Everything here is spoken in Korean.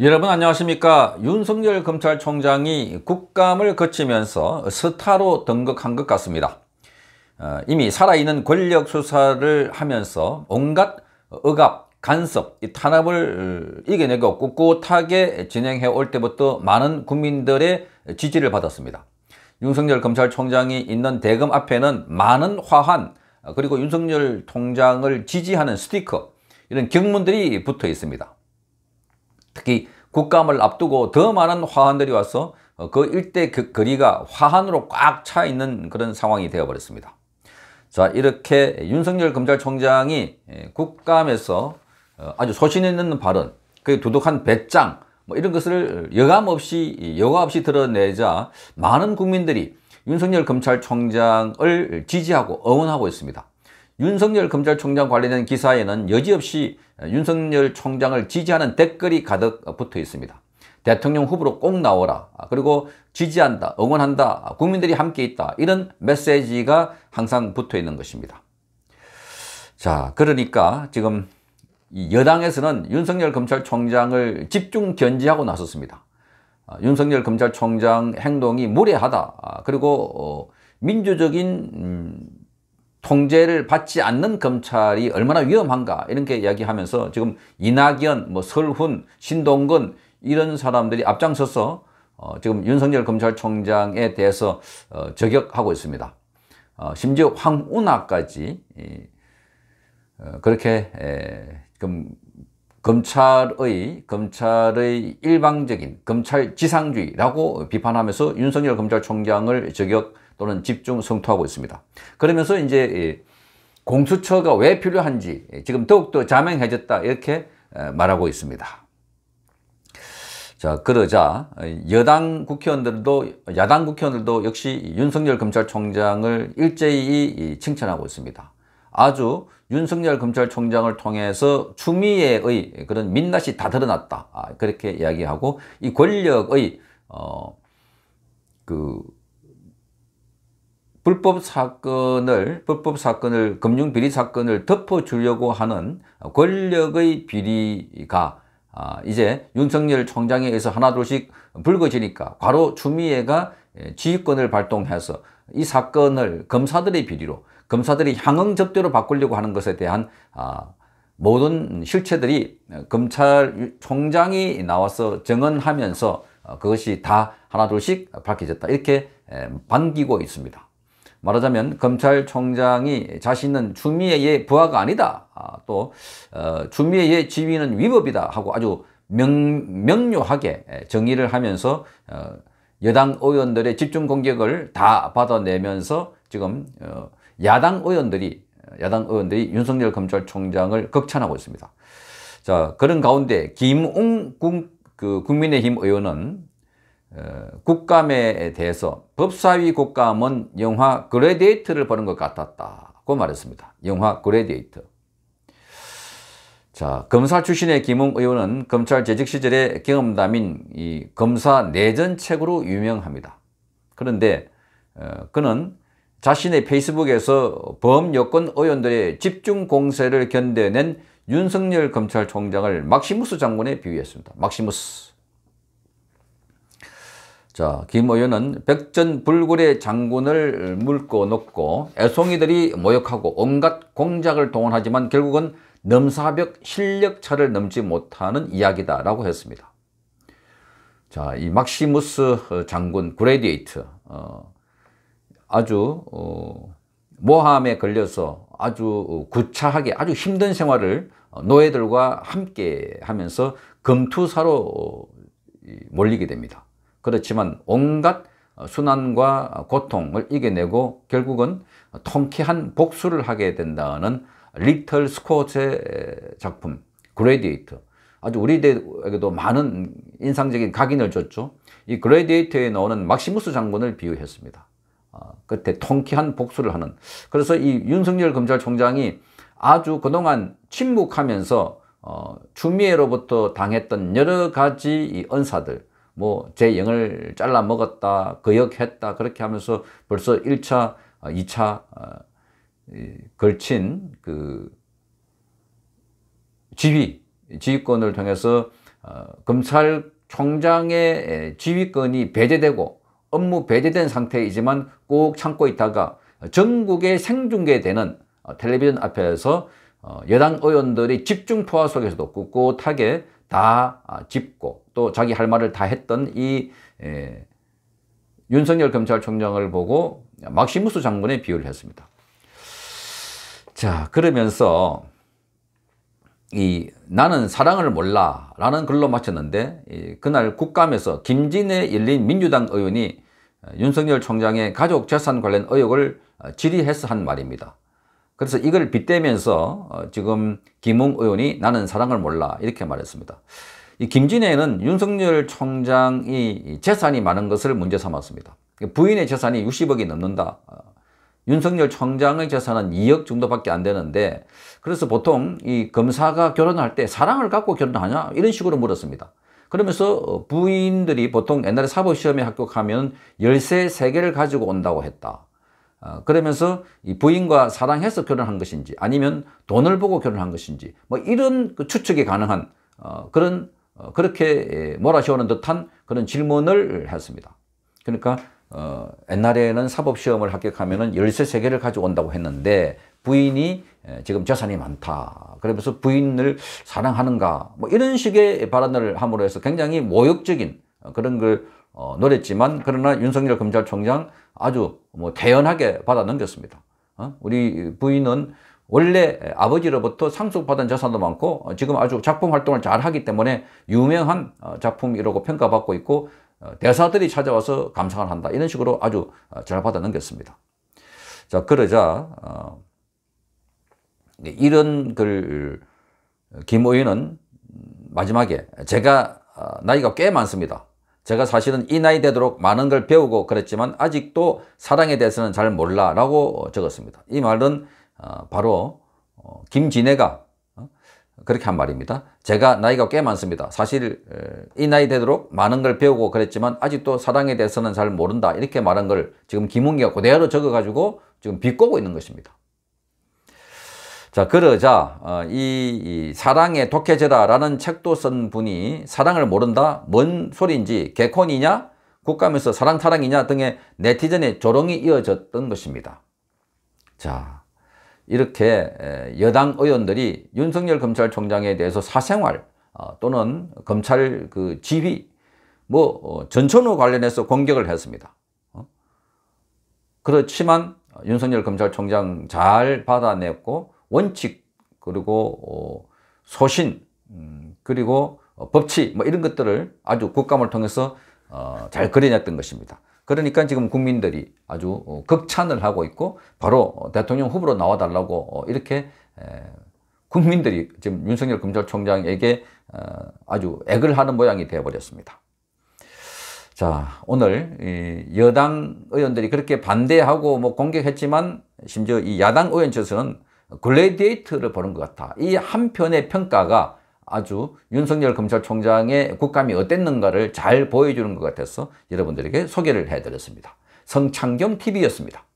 여러분 안녕하십니까 윤석열 검찰총장이 국감을 거치면서 스타로 등극한 것 같습니다 어, 이미 살아있는 권력 수사를 하면서 온갖 억압, 간섭, 탄압을 어, 이겨내고 꿋꿋하게 진행해 올 때부터 많은 국민들의 지지를 받았습니다 윤석열 검찰총장이 있는 대검 앞에는 많은 화환 어, 그리고 윤석열 총장을 지지하는 스티커 이런 경문들이 붙어 있습니다 특히 국감을 앞두고 더 많은 화환들이 와서 어, 그 일대 그 거리가 화환으로 꽉 차 있는 그런 상황이 되어버렸습니다. 자 이렇게 윤석열 검찰총장이 예, 국감에서 어, 아주 소신 있는 발언, 그 두둑한 배짱 뭐 이런 것을 여감없이 여과없이 드러내자 많은 국민들이 윤석열 검찰총장을 지지하고 응원하고 있습니다. 윤석열 검찰총장 관련된 기사에는 여지없이 윤석열 총장을 지지하는 댓글이 가득 붙어 있습니다. 대통령 후보로 꼭 나오라. 그리고 지지한다, 응원한다, 국민들이 함께 있다. 이런 메시지가 항상 붙어 있는 것입니다. 자, 그러니까 지금 여당에서는 윤석열 검찰총장을 집중 견제하고 나섰습니다. 윤석열 검찰총장 행동이 무례하다. 그리고 어, 민주적인 음, 통제를 받지 않는 검찰이 얼마나 위험한가 이렇게 이야기하면서 지금 이낙연, 뭐 설훈, 신동근 이런 사람들이 앞장서서 어, 지금 윤석열 검찰총장에 대해서 어, 저격하고 있습니다. 어, 심지어 황운하까지 이, 어, 그렇게 에, 지금 검찰의 검찰의 일방적인 검찰 지상주의라고 비판하면서 윤석열 검찰총장을 저격. 또는 집중 성토하고 있습니다. 그러면서 이제 공수처가 왜 필요한지 지금 더욱더 자명해졌다 이렇게 말하고 있습니다. 자 그러자 여당 국회의원들도 야당 국회의원들도 역시 윤석열 검찰총장을 일제히 칭찬하고 있습니다. 아주 윤석열 검찰총장을 통해서 추미애의 그런 민낯이 다 드러났다. 아, 그렇게 이야기하고 이 권력의 어, 그 불법 사건을 불법 사건을 금융 비리 사건을 덮어주려고 하는 권력의 비리가 아, 이제 윤석열 총장에 의해서 하나둘씩 불거지니까 바로 추미애가 예, 지휘권을 발동해서 이 사건을 검사들의 비리로 검사들이 향응 접대로 바꾸려고 하는 것에 대한 아, 모든 실체들이 검찰총장이 나와서 증언하면서 어, 그것이 다 하나둘씩 밝혀졌다 이렇게 반기고 있습니다. 말하자면 검찰총장이 자신은 추미애의 부하가 아니다. 아, 또 어, 추미애의 지위는 위법이다 하고 아주 명, 명료하게 정의를 하면서 어, 여당 의원들의 집중 공격을 다 받아내면서 지금 어, 야당 의원들이 야당 의원들이 윤석열 검찰총장을 극찬하고 있습니다. 자 그런 가운데 김웅 그 국민의힘 의원은 어, 국감에 대해서 법사위 국감은 영화 그레디에이터를 보는 것 같았다고 말했습니다. 영화 그레디에이터. 자, 검사 출신의 김웅 의원은 검찰 재직 시절의 경험담인 이 검사 내전 책으로 유명합니다. 그런데 어, 그는 자신의 페이스북에서 범여권 의원들의 집중 공세를 견뎌낸 윤석열 검찰총장을 막시무스 장군에 비유했습니다. 막시무스. 자, 김 의원은 백전불굴의 장군을 물고 놓고 애송이들이 모욕하고 온갖 공작을 동원하지만 결국은 넘사벽 실력차를 넘지 못하는 이야기다라고 했습니다. 자, 이 막시무스 장군 그레디에이트 어, 아주 어, 모함에 걸려서 아주 구차하게 아주 힘든 생활을 노예들과 함께 하면서 금투사로 몰리게 됩니다. 그렇지만 온갖 순환과 고통을 이겨내고 결국은 통쾌한 복수를 하게 된다는 리틀 스코트의 작품 그레디에이터 아주 우리에게도 많은 인상적인 각인을 줬죠 이 그레디에이터에 나오는 막시무스 장군을 비유했습니다 아, 끝에 통쾌한 복수를 하는 그래서 이 윤석열 검찰총장이 아주 그동안 침묵하면서 어, 추미애로부터 당했던 여러 가지 이 언사들 뭐제 영을 잘라 먹었다, 거역했다 그렇게 하면서 벌써 1차, 2차 어, 어, 걸친 그 지휘, 지휘권을 통해서 어, 검찰총장의 지휘권이 배제되고 업무 배제된 상태이지만 꼭 참고 있다가 전국에 생중계되는 텔레비전 앞에서 여당 의원들이 집중 포화 속에서도 꿋꿋하게 다 아, 짚고 또 자기 할 말을 다 했던 이 에, 예, 윤석열 검찰총장을 보고 막시무스 장군에 비유를 했습니다. 자 그러면서 이 나는 사랑을 몰라 라는 글로 마쳤는데 이, 그날 국감에서 김진애 열린 민주당 의원이 윤석열 총장의 가족 재산 관련 의혹을 질의해서 한 말입니다. 그래서 이걸 빗대면서 어, 지금 김웅 의원이 나는 사랑을 몰라 이렇게 말했습니다. 이 김진애는 윤석열 총장이 재산이 많은 것을 문제 삼았습니다. 부인의 재산이 60억이 넘는다. 윤석열 총장의 재산은 2억 정도밖에 안 되는데 그래서 보통 이 검사가 결혼할 때 사랑을 갖고 결혼하냐 이런 식으로 물었습니다. 그러면서 부인들이 보통 옛날에 사법시험에 합격하면 열쇠 3개를 가지고 온다고 했다. 어, 그러면서 이 부인과 사랑해서 결혼한 것인지 아니면 돈을 보고 결혼한 것인지 뭐 이런 그 추측이 가능한 어, 그런 어, 그렇게 예, 몰아시오는 듯한 그런 질문을 했습니다. 그러니까 어, 옛날에는 사법시험을 합격하면 열쇠 3개를 가져온다고 했는데 부인이 예, 지금 재산이 많다. 그러면서 부인을 사랑하는가. 뭐 이런 식의 발언을 함으로 해서 굉장히 모욕적인 그런 걸 어, 노렸지만 그러나 윤석열 검찰총장 아주 뭐 대연하게 받아넘겼습니다. 어? 우리 부인은 원래 아버지로부터 상속받은 자산도 많고 어, 지금 아주 작품 활동을 잘 하기 때문에 유명한 어, 작품이라고 평가받고 있고 어, 대사들이 찾아와서 감상을 한다 이런 식으로 아주 잘 받아 넘겼습니다. 자 그러자 이런 글 김의원은 마지막에 제가 나이가 꽤 많습니다. 제가 사실은 이 나이 되도록 많은 걸 배우고 그랬지만 아직도 사랑에 대해서는 잘 몰라 라고 적었습니다. 이 말은 어, 바로 어, 김진애가 어, 그렇게 한 말입니다. 제가 나이가 꽤 많습니다. 사실 이 나이 되도록 많은 걸 배우고 그랬지만 아직도 사랑에 대해서는 잘 모른다 이렇게 말한 걸 지금 김은기가 그대로 적어가지고 지금 비꼬고 있는 것입니다. 자 그러자 이, 사랑의 독해제다라는 책도 쓴 분이 사랑을 모른다? 뭔 소리인지 개콘이냐? 국감에서 사랑 타랑이냐 등의 네티즌의 조롱이 이어졌던 것입니다. 자 이렇게 여당 의원들이 윤석열 검찰총장에 대해서 사생활 어, 또는 검찰 그 지휘 뭐 어, 전천후 관련해서 공격을 했습니다. 어? 그렇지만 윤석열 검찰총장 잘 받아냈고 원칙 그리고 소신 음, 그리고 법치 뭐 이런 것들을 아주 국감을 통해서 잘 그려냈던 것입니다. 그러니까 지금 국민들이 아주 어, 극찬을 하고 있고 바로 대통령 후보로 나와달라고 어, 이렇게 국민들이 지금 윤석열 검찰총장에게 어, 아주 액을 하는 모양이 되어버렸습니다. 자, 오늘 여당 의원들이 그렇게 반대하고 뭐 공격했지만 심지어 이 야당 의원 측에서는 글래디에이터를 보는 것 같아. 이 한편의 평가가 아주 윤석열 검찰총장의 국감이 어땠는가를 잘 보여주는 것 같아서 여러분들에게 소개를 해드렸습니다. 성창경 TV였습니다.